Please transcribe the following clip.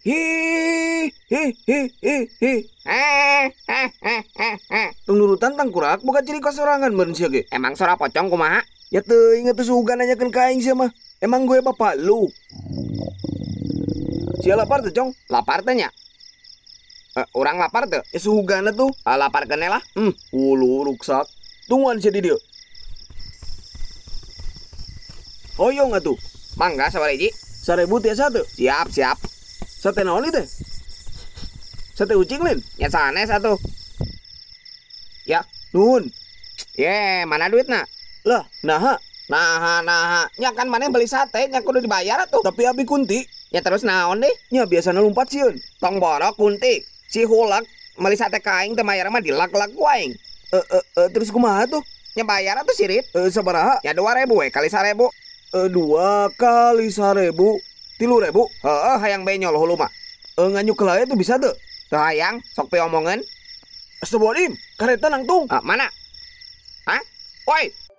Hi, hi, hi, hi, hi. Penurutan tangkurak bukan ciri kasorangan meren sia Emang sorak pocong kumaha? Ya teu inget tuh sugan nanyakeun ka aing mah. Emang gue bapak lu. Siapa lapar tuh, Cong. Lapar tanya. Uh, eh, orang lapar ya tuh. Ya tuh. Eh, uh, lapar kene lah. Hmm, ulu ruksak. Tungguan sia di dieu. Hoyong atuh. Mangga sawariji. Seribu tiap ya, satu. Siap, siap sate naon deh, sate ucing lin ya sanes satu ya nun ye mana duit nak lah nah nah nah nya kan mana beli sate nya kudu dibayar tuh tapi abi kunti ya terus naon deh nya biasanya lompat siun tong borok kunti si hulak beli sate kain teh bayar mah dilak-lak kuaing eh uh, eh uh, e, uh, terus kumaha tuh nya bayar tuh sirit eh sabaraha ya dua ribu eh kali sarebu eh dua kali sarebu tilu ribu heeh hayang benyol hulu mah e, eh, nganyu kelaya tuh bisa tuh tuh hayang sok pe omongan Astabodim, kereta nangtung. Ah, mana? Hah? Woi,